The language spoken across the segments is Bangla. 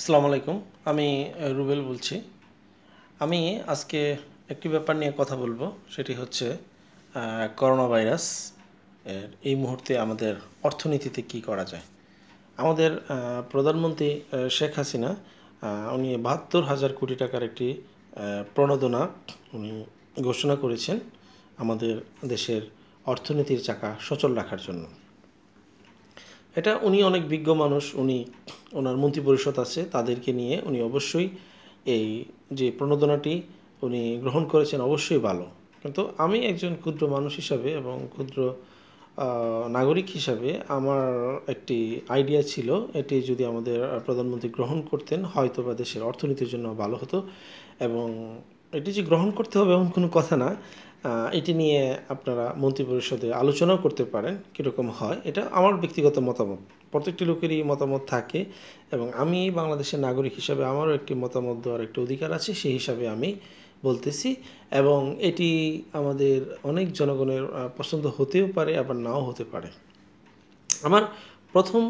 আসসালামু আলাইকুম আমি রুবেল বলছি আমি আজকে একটি ব্যাপার নিয়ে কথা বলবো সেটি হচ্ছে করোনা ভাইরাস এই মুহূর্তে আমাদের অর্থনীতিতে কি করা যায় আমাদের প্রধানমন্ত্রী শেখ হাসিনা উনি বাহাত্তর হাজার কোটি টাকার একটি প্রণোদনা উনি ঘোষণা করেছেন আমাদের দেশের অর্থনীতির চাকা সচল রাখার জন্য এটা উনি অনেক বিজ্ঞ মানুষ উনি ওনার মন্ত্রিপরিষদ আছে তাদেরকে নিয়ে উনি অবশ্যই এই যে প্রণোদনাটি উনি গ্রহণ করেছেন অবশ্যই ভালো কিন্তু আমি একজন ক্ষুদ্র মানুষ হিসাবে এবং ক্ষুদ্র নাগরিক হিসাবে আমার একটি আইডিয়া ছিল এটি যদি আমাদের প্রধানমন্ত্রী গ্রহণ করতেন হয়তো বা দেশের অর্থনীতির জন্য ভালো হতো এবং এটি যে গ্রহণ করতে হবে এমন কোনো কথা না এটি নিয়ে আপনারা মন্ত্রিপরিষদে আলোচনাও করতে পারেন কীরকম হয় এটা আমার ব্যক্তিগত মতামত প্রত্যেকটি লোকেরই মতামত থাকে এবং আমি বাংলাদেশের নাগরিক হিসাবে আমারও একটি মতামত দেওয়ার একটি অধিকার আছে সেই হিসাবে আমি বলতেছি এবং এটি আমাদের অনেক জনগণের পছন্দ হতেও পারে আবার নাও হতে পারে আমার প্রথম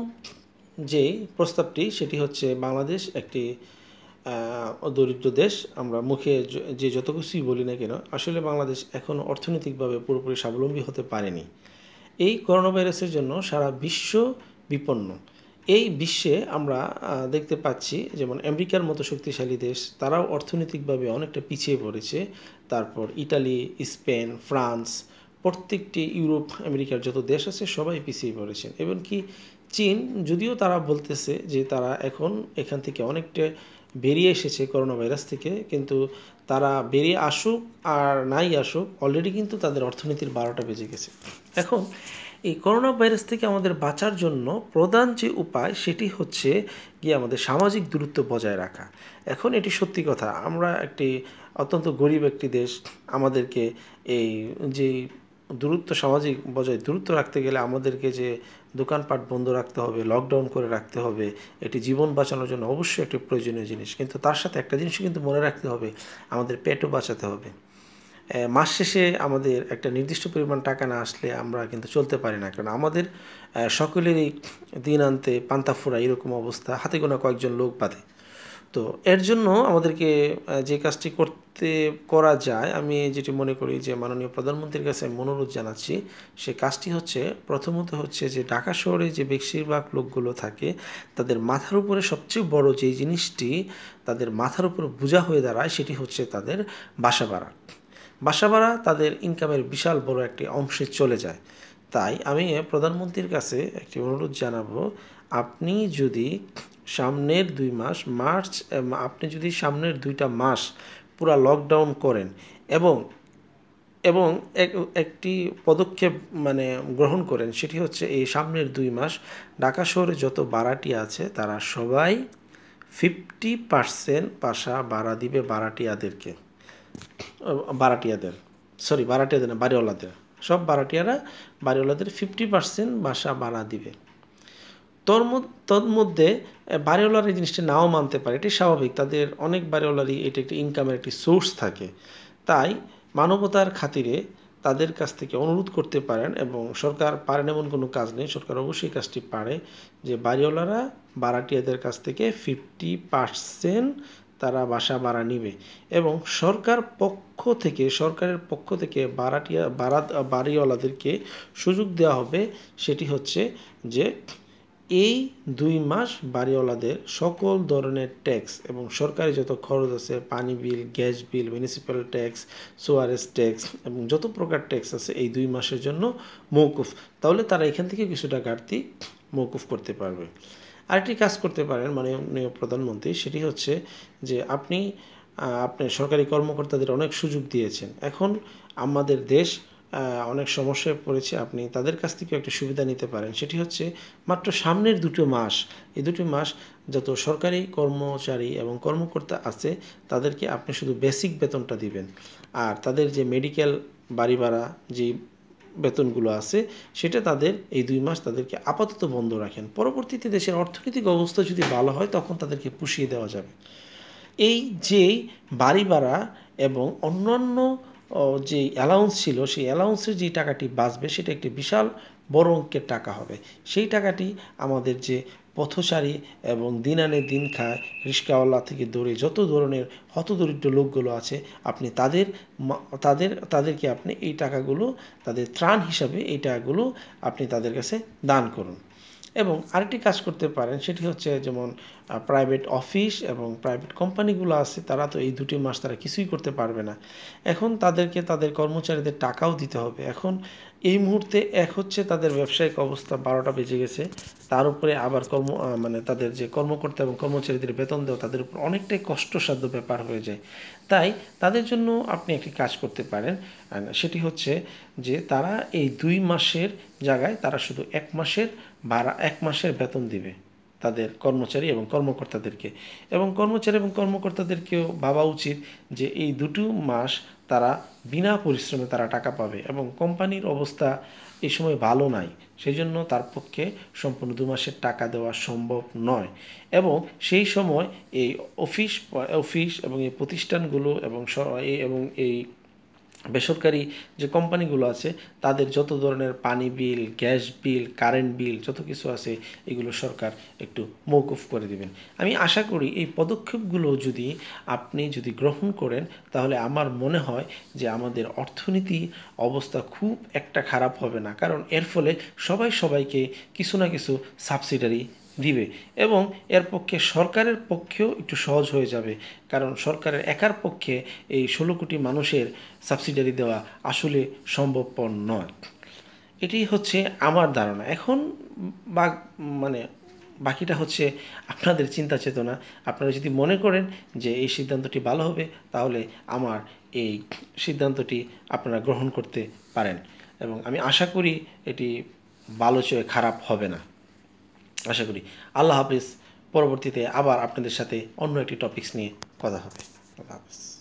যে প্রস্তাবটি সেটি হচ্ছে বাংলাদেশ একটি দরিদ্র দেশ আমরা মুখে যে যত কিছুই বলি না কেন আসলে বাংলাদেশ এখন অর্থনৈতিকভাবে পুরোপুরি স্বাবলম্বী হতে পারেনি এই করোনা ভাইরাসের জন্য সারা বিশ্ব বিপন্ন এই বিশ্বে আমরা দেখতে পাচ্ছি যেমন আমেরিকার মতো শক্তিশালী দেশ তারাও অর্থনৈতিকভাবে অনেকটা পিছিয়ে পড়েছে তারপর ইটালি স্পেন ফ্রান্স প্রত্যেকটি ইউরোপ আমেরিকার যত দেশ আছে সবাই পিছিয়ে পড়েছেন এবং কি চীন যদিও তারা বলতেছে যে তারা এখন এখান থেকে অনেকটা বেরিয়ে এসেছে করোনা ভাইরাস থেকে কিন্তু তারা বেরিয়ে আসুক আর নাই আসুক অলরেডি কিন্তু তাদের অর্থনীতির বারোটা বেজে গেছে এখন এই করোনা ভাইরাস থেকে আমাদের বাঁচার জন্য প্রধান যে উপায় সেটি হচ্ছে গিয়ে আমাদের সামাজিক দূরত্ব বজায় রাখা এখন এটি সত্যি কথা আমরা একটি অত্যন্ত গরিব একটি দেশ আমাদেরকে এই যে দূরত্ব সামাজিক বজায় দূরত্ব রাখতে গেলে আমাদেরকে যে দোকানপাট বন্ধ রাখতে হবে লকডাউন করে রাখতে হবে এটি জীবন বাঁচানোর জন্য অবশ্যই একটি প্রয়োজনীয় জিনিস কিন্তু তার সাথে একটা জিনিস কিন্তু মনে রাখতে হবে আমাদের পেটও বাঁচাতে হবে মাস শেষে আমাদের একটা নির্দিষ্ট পরিমাণ টাকা না আসলে আমরা কিন্তু চলতে পারি না কারণ আমাদের সকলেরই দিন আনতে পান্তা ফোড়া এরকম অবস্থা হাতে গোনা কয়েকজন লোক বাদে তো এর জন্য আমাদেরকে যে কাজটি করতে করা যায় আমি যেটি মনে করি যে মাননীয় প্রধানমন্ত্রীর কাছে অনুরোধ জানাচ্ছি সে কাজটি হচ্ছে প্রথমত হচ্ছে যে ঢাকা শহরে যে বেশিরভাগ লোকগুলো থাকে তাদের মাথার উপরে সবচেয়ে বড় যে জিনিসটি তাদের মাথার উপর বোঝা হয়ে দাঁড়ায় সেটি হচ্ছে তাদের বাসা ভাড়া বাসা ভাড়া তাদের ইনকামের বিশাল বড় একটি অংশে চলে যায় তাই আমি প্রধানমন্ত্রীর কাছে একটি অনুরোধ জানাবো আপনি যদি সামনের দুই মাস মার্চ আপনি যদি সামনের দুইটা মাস পুরা লকডাউন করেন এবং এবং একটি পদক্ষেপ মানে গ্রহণ করেন সেটি হচ্ছে এই সামনের দুই মাস ঢাকা শহরে যত ভাড়াটি আছে তারা সবাই ফিফটি পার্সেন্ট বাসা বাড়া দিবে বারাটিয়াদেরকে বারাটিয়াদের সরি বারাটিয়াদের না বাড়িওয়ালাদের সব বারাটিয়ারা বাড়িওয়ালাদের ফিফটি পার্সেন্ট বাসা ভাড়া দিবে তোর তন্মধ্যে বাড়িওয়ালার এই জিনিসটি নাও মানতে পারে এটি স্বাভাবিক তাদের অনেক বাড়িওয়ালারই এটি একটি ইনকামের একটি সোর্স থাকে তাই মানবতার খাতিরে তাদের কাছ থেকে অনুরোধ করতে পারেন এবং সরকার পারেন এমন কোনো কাজ নেই সরকার অবশ্যই কাজটি পারে যে বাড়িওয়ালারা বারাটিয়াদের কাছ থেকে ফিফটি পার্সেন্ট তারা বাসা ভাড়া নিবে এবং সরকার পক্ষ থেকে সরকারের পক্ষ থেকে বারাটিয়া ভাড়া বাড়িওয়ালাদেরকে সুযোগ দেওয়া হবে সেটি হচ্ছে যে এই দুই মাস বাড়িওয়ালাদের সকল ধরনের ট্যাক্স এবং সরকারি যত খরচ আছে পানি bill gas bill municipal tax sewerage tax এবং যত প্রকার ট্যাক্স আছে এই দুই মাসের জন্য মৌকুফ তাহলে তারা এখান থেকে কিছুটা ঘাটতি মৌকুফ করতে পারবে আরেকটি কাজ করতে পারেন মাননীয় প্রধানমন্ত্রী সেটি হচ্ছে যে আপনি আপনি সরকারি কর্মকর্তাদের অনেক সুযোগ দিয়েছেন এখন আমাদের দেশ অনেক সমস্যায় পড়েছে আপনি তাদের কাছ থেকেও একটা সুবিধা নিতে পারেন সেটি হচ্ছে মাত্র সামনের দুটো মাস এই দুটি মাস যত সরকারি কর্মচারী এবং কর্মকর্তা আছে তাদেরকে আপনি শুধু বেসিক বেতনটা দিবেন আর তাদের যে মেডিকেল বাড়ি ভাড়া যে বেতনগুলো আছে সেটা তাদের এই দুই মাস তাদেরকে আপাতত বন্ধ রাখেন পরবর্তীতে দেশের অর্থনৈতিক অবস্থা যদি ভালো হয় তখন তাদেরকে পুষিয়ে দেওয়া যাবে এই যে বাড়ি ভাড়া এবং অন্যান্য যে অ্যালাউন্স ছিল সেই অ্যালাউন্সের যে টাকাটি বাঁচবে সেটা একটি বিশাল বড় অঙ্কের টাকা হবে সেই টাকাটি আমাদের যে পথচারী এবং দিন আনে দিন খায় রিস্কাওয়ালা থেকে দূরে যত ধরনের হতদরিদ্র লোকগুলো আছে আপনি তাদের তাদের তাদেরকে আপনি এই টাকাগুলো তাদের ত্রাণ হিসাবে এই টাকাগুলো আপনি তাদের কাছে দান করুন এবং আরেকটি কাজ করতে পারেন সেটি হচ্ছে যেমন প্রাইভেট অফিস এবং প্রাইভেট কোম্পানিগুলো আছে তারা তো এই দুটি মাস তারা কিছুই করতে পারবে না এখন তাদেরকে তাদের কর্মচারীদের টাকাও দিতে হবে এখন এই মুহূর্তে এক হচ্ছে তাদের ব্যবসায়িক অবস্থা বারোটা বেজে গেছে তার উপরে আবার কর্ম মানে তাদের যে কর্মকর্তা এবং কর্মচারীদের বেতন দেওয়া তাদের উপর অনেকটাই কষ্টসাধ্য ব্যাপার হয়ে যায় তাই তাদের জন্য আপনি একটি কাজ করতে পারেন সেটি হচ্ছে যে তারা এই দুই মাসের জায়গায় তারা শুধু এক মাসের ভাড়া এক মাসের বেতন দিবে তাদের কর্মচারী এবং কর্মকর্তাদেরকে এবং কর্মচারী এবং কর্মকর্তাদেরকেও ভাবা উচিত যে এই দুটো মাস তারা বিনা পরিশ্রমে তারা টাকা পাবে এবং কোম্পানির অবস্থা এই সময় ভালো নাই সেই জন্য তার পক্ষে সম্পূর্ণ দু মাসের টাকা দেওয়া সম্ভব নয় এবং সেই সময় এই অফিস অফিস এবং এই প্রতিষ্ঠানগুলো এবং এবং এই বেসরকারি যে কোম্পানিগুলো আছে তাদের যত ধরনের পানি bill gas bill current bill যত কিছু আছে এগুলো সরকার একটু মৌকুফ করে দিবেন আমি আশা করি এই পদক্ষেপগুলো যদি আপনি যদি গ্রহণ করেন তাহলে আমার মনে হয় যে আমাদের অর্থনীতি অবস্থা খুব একটা খারাপ হবে না কারণ এর ফলে সবাই সবাইকে কিছু না কিছু সাবসিডারি দিবে এবং এর পক্ষে সরকারের পক্ষেও একটু সহজ হয়ে যাবে কারণ সরকারের একার পক্ষে এই ষোলো কোটি মানুষের সাবসিডারি দেওয়া আসলে সম্ভবপর নয় এটি হচ্ছে আমার ধারণা এখন বা মানে বাকিটা হচ্ছে আপনাদের চিন্তা চেতনা আপনারা যদি মনে করেন যে এই সিদ্ধান্তটি ভালো হবে তাহলে আমার এই সিদ্ধান্তটি আপনারা গ্রহণ করতে পারেন এবং আমি আশা করি এটি ভালো চেয়ে খারাপ হবে না আশা করি আল্লাহ হাফিজ পরবর্তীতে আবার আপনাদের সাথে অন্য একটি টপিকস নিয়ে কথা হবে আল্লাহ হাফিজ